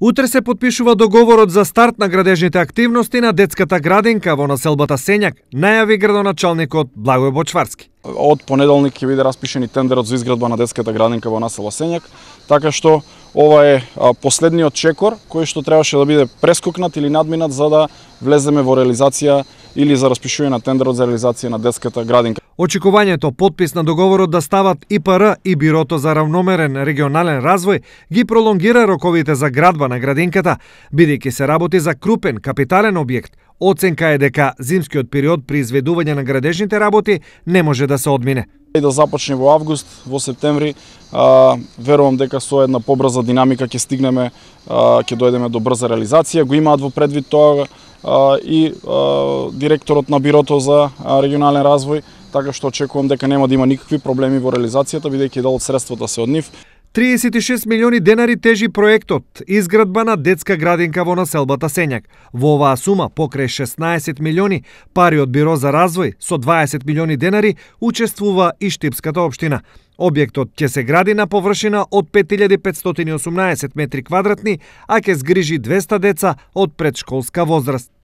Утре се подпишува договорот за старт на градежните активности на детската градинка во населбата Сењак, најави градоначалникот Благој Бочварски. Од понеделник ќе биде распишен и тендерот за изградба на детската градинка во населба Сењак, така што ова е последниот чекор кој што требаше да биде прескокнат или надминат за да влеземе во реализација или за распишување на тендерот за реализација на детската градинка. Очекувањето подпис на договорот да стават ИПР и Бирото за равномерен регионален развој ги пролонгира роковите за градба на градинката, бидејќи се работи за крупен капитален објект. Оценка е дека зимскиот период при изведување на градежните работи не може да се одмине и да започне во август, во септември. А, верувам дека со една побрза динамика ќе стигнеме, ќе дојдеме до брза реализација. Го имаат во предвид тоа а, и а, директорот на Бирото за регионален развој, така што очекувам дека нема да има никакви проблеми во реализацијата, бидејќи дел од средствата се од нив. 36 милиони денари тежи проектот изградба на детска градинка во населбата Сењак. Во оваа сума покрај 16 милиони пари од Биро за развој со 20 милиони денари учествува и Штипската општина. Објектот ќе се гради на површина од 5518 метри квадратни, а ќе сгрижи 200 деца од предшколска возраст.